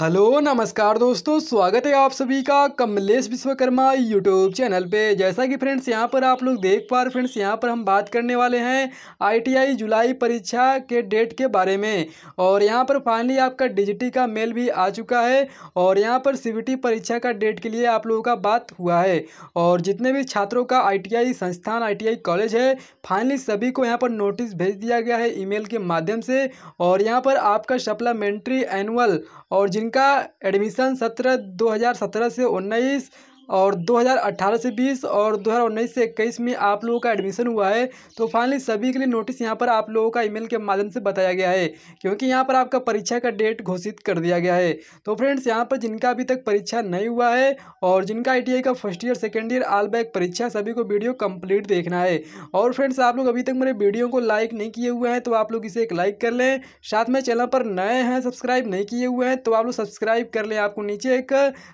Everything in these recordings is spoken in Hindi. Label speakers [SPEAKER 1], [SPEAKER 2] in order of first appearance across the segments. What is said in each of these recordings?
[SPEAKER 1] हेलो नमस्कार दोस्तों स्वागत है आप सभी का कमलेश विश्वकर्मा यूट्यूब चैनल पे जैसा कि फ्रेंड्स यहां पर आप लोग देख पा रहे फ्रेंड्स यहां पर हम बात करने वाले हैं आईटीआई जुलाई परीक्षा के डेट के बारे में और यहां पर फाइनली आपका डिजिटी का मेल भी आ चुका है और यहां पर सीबीटी परीक्षा का डेट के लिए आप लोगों का बात हुआ है और जितने भी छात्रों का आई संस्थान आई कॉलेज है फाइनली सभी को यहाँ पर नोटिस भेज दिया गया है ई के माध्यम से और यहाँ पर आपका सप्लामेंट्री एनुअल और जिनका एडमिशन सत्र 2017 से 19 और 2018 से 20 और 2019 से 21 में आप लोगों का एडमिशन हुआ है तो फाइनली सभी के लिए नोटिस यहाँ पर आप लोगों का ईमेल के माध्यम से बताया गया है क्योंकि यहाँ पर आपका परीक्षा का डेट घोषित कर दिया गया है तो फ्रेंड्स यहाँ पर जिनका अभी तक परीक्षा नहीं हुआ है और जिनका आई का first year second year all back परीक्षा सभी को वीडियो कम्प्लीट देखना है और फ्रेंड्स आप लोग अभी तक मेरे वीडियो को लाइक नहीं किए हुए हैं तो आप लोग इसे एक लाइक कर लें साथ में चैनल पर नए हैं सब्सक्राइब नहीं किए हुए हैं तो आप लोग सब्सक्राइब कर लें आपको नीचे एक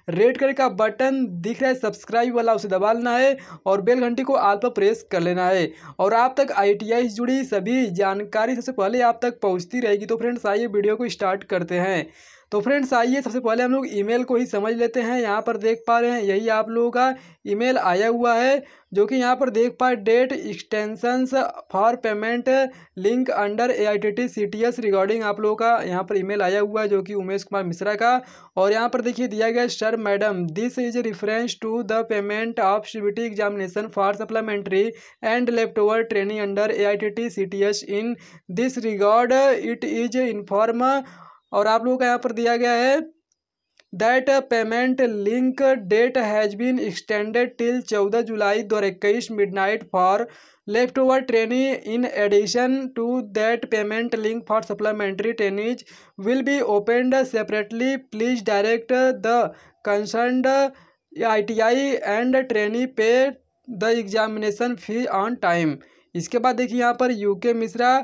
[SPEAKER 1] रेड कलर का बटन दिख दिख रहा है सब्सक्राइब वाला उसे दबा लेना है और बेल घंटी को आल पर प्रेस कर लेना है और आप तक आई से जुड़ी सभी जानकारी सबसे पहले आप तक पहुँचती रहेगी तो फ्रेंड्स आइए वीडियो को स्टार्ट करते हैं तो फ्रेंड्स आइए सबसे पहले हम लोग ईमेल को ही समझ लेते हैं यहाँ पर देख पा रहे हैं यही आप लोगों का ईमेल आया हुआ है जो कि यहाँ पर देख पाए date extensions for payment link under A I T T C T S regarding आप लोगों का यहाँ पर ईमेल आया हुआ है जो कि उमेश कुमार मिश्रा का और यहाँ पर देखिए दिया गया sir madam this is reference to the payment of CBT examination for supplementary and left over training under A I T T C T S in this regard it is inform और आप लोगों का यहाँ पर दिया गया है that payment link date has been extended till चौदह जुलाई दो हज़ार इक्कीस midnight for left over trainee in addition to that payment link for supplementary trainees will be opened separately please direct the concern I T I and trainee pay the examination fee on time इसके बाद देखिए यहाँ पर U K Mishra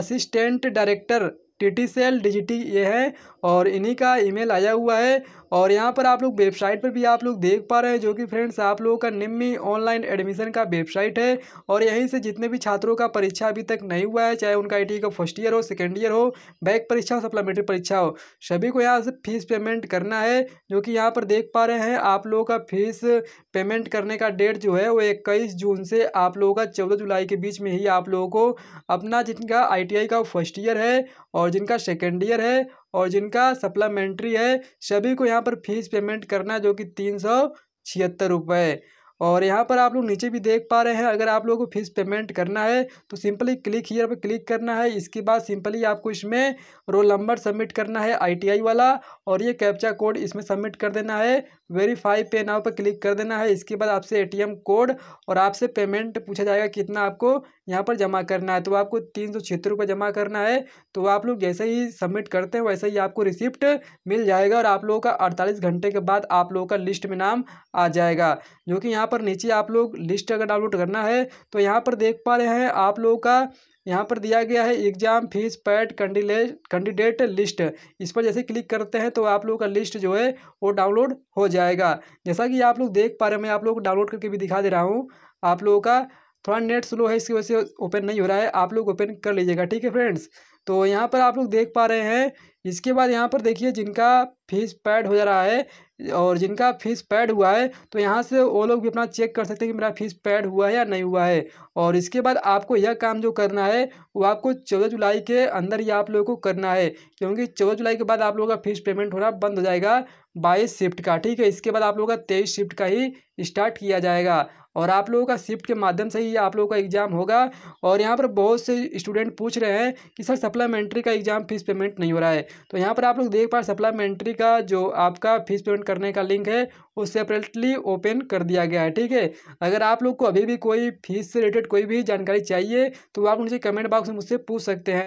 [SPEAKER 1] assistant director T T cell डिजिटी ये है और इन्हीं का ईमेल आया हुआ है और यहाँ पर आप लोग वेबसाइट पर भी आप लोग देख पा रहे हैं जो कि फ्रेंड्स आप लोगों का निम्मी ऑनलाइन एडमिशन का वेबसाइट है और यहीं से जितने भी छात्रों का परीक्षा अभी तक नहीं हुआ है चाहे उनका आई का फर्स्ट ईयर हो सेकेंड ईयर हो बैक परीक्षा हो सप्लीमेंट्री परीक्षा हो सभी को यहाँ से फीस पेमेंट करना है जो कि यहाँ पर देख पा रहे हैं आप लोगों का फीस पेमेंट करने का डेट जो है वो इक्कीस जून से आप लोगों का चौदह जुलाई के बीच में ही आप लोगों को अपना जिनका आई का फर्स्ट ईयर है और और जिनका सेकेंड ईयर है और जिनका सप्लामेंट्री है सभी को यहाँ पर फीस पेमेंट करना जो कि तीन सौ छिहत्तर रुपये और यहाँ पर आप लोग नीचे भी देख पा रहे हैं अगर आप लोगों को फीस पेमेंट करना है तो सिंपली क्लिक हीयर पर क्लिक करना है इसके बाद सिंपली आपको इसमें रोल नंबर सबमिट करना है आईटीआई वाला और ये कैप्चा कोड इसमें सबमिट कर देना है वेरीफाई पे नाव पर क्लिक कर देना है इसके बाद आपसे ए कोड और आपसे पेमेंट पूछा जाएगा कितना आपको यहाँ पर जमा करना है तो आपको तीन सौ छिहत्तर रुपये जमा करना है तो आप लोग जैसे ही सबमिट करते हैं वैसे ही आपको रिसिप्ट मिल जाएगा और आप लोगों का अड़तालीस घंटे के बाद आप लोगों का लिस्ट में नाम आ जाएगा जो कि यहाँ पर नीचे आप लोग लिस्ट अगर डाउनलोड करना है तो यहाँ पर देख पा रहे हैं आप लोगों का यहाँ पर दिया गया है एग्जाम फीस कैंडिले कैंडिडेट लिस्ट इस पर जैसे क्लिक करते हैं तो आप लोगों का लिस्ट जो है वो डाउनलोड हो जाएगा जैसा कि आप लोग देख पा रहे हैं मैं आप लोग को डाउनलोड करके भी दिखा दे रहा हूँ आप लोगों का थोड़ा नेट स्लो है इसकी वजह से ओपन नहीं हो रहा है आप लोग ओपन कर लीजिएगा ठीक है फ्रेंड्स तो यहाँ पर आप लोग देख पा रहे हैं इसके बाद यहाँ पर देखिए जिनका फीस पैड हो जा रहा है और जिनका फीस पैड हुआ है तो यहाँ से वो लोग भी अपना चेक कर सकते हैं कि मेरा फीस पैड हुआ है या नहीं हुआ है और इसके बाद आपको यह काम जो करना है वो आपको चौदह जुलाई के अंदर ही आप लोगों को करना है क्योंकि चौदह जुलाई के बाद आप लोगों का फीस पेमेंट होना बंद हो जाएगा बाईस शिफ्ट का ठीक है इसके बाद आप लोगों का तेईस शिफ्ट का ही स्टार्ट किया जाएगा और आप लोगों का शिफ्ट के माध्यम से ही आप लोगों का एग्ज़ाम होगा और यहाँ पर बहुत से स्टूडेंट पूछ रहे हैं कि सर सप्लामेंट्री का एग्ज़ाम फीस पेमेंट नहीं हो रहा है तो यहाँ पर आप लोग देख पा सप्लामेंट्री का जो आपका फीस पेमेंट करने का लिंक है वो सेपरेटली ओपन कर दिया गया है ठीक है अगर आप लोग को अभी भी कोई फीस से रिलेटेड कोई भी जानकारी चाहिए तो आप मुझे कमेंट बॉक्स में मुझसे पूछ सकते हैं